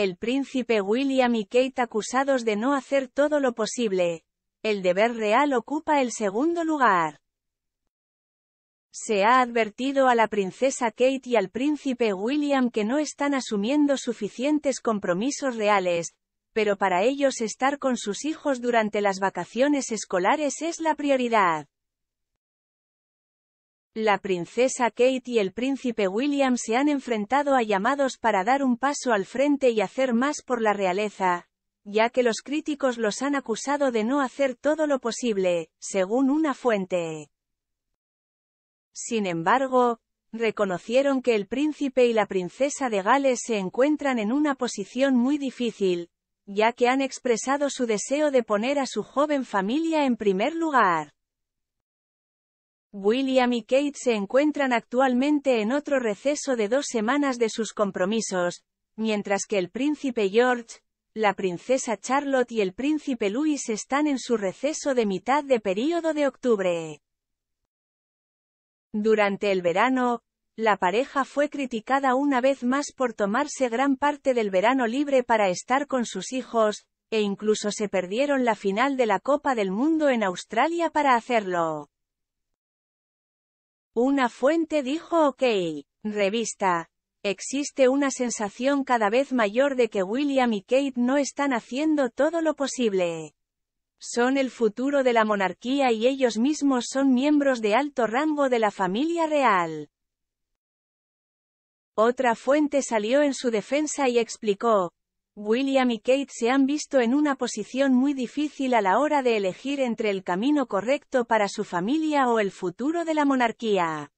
El príncipe William y Kate acusados de no hacer todo lo posible. El deber real ocupa el segundo lugar. Se ha advertido a la princesa Kate y al príncipe William que no están asumiendo suficientes compromisos reales, pero para ellos estar con sus hijos durante las vacaciones escolares es la prioridad. La princesa Kate y el príncipe William se han enfrentado a llamados para dar un paso al frente y hacer más por la realeza, ya que los críticos los han acusado de no hacer todo lo posible, según una fuente. Sin embargo, reconocieron que el príncipe y la princesa de Gales se encuentran en una posición muy difícil, ya que han expresado su deseo de poner a su joven familia en primer lugar. William y Kate se encuentran actualmente en otro receso de dos semanas de sus compromisos, mientras que el príncipe George, la princesa Charlotte y el príncipe Louis están en su receso de mitad de período de octubre. Durante el verano, la pareja fue criticada una vez más por tomarse gran parte del verano libre para estar con sus hijos, e incluso se perdieron la final de la Copa del Mundo en Australia para hacerlo. Una fuente dijo OK, revista. Existe una sensación cada vez mayor de que William y Kate no están haciendo todo lo posible. Son el futuro de la monarquía y ellos mismos son miembros de alto rango de la familia real. Otra fuente salió en su defensa y explicó, William y Kate se han visto en una posición muy difícil a la hora de elegir entre el camino correcto para su familia o el futuro de la monarquía.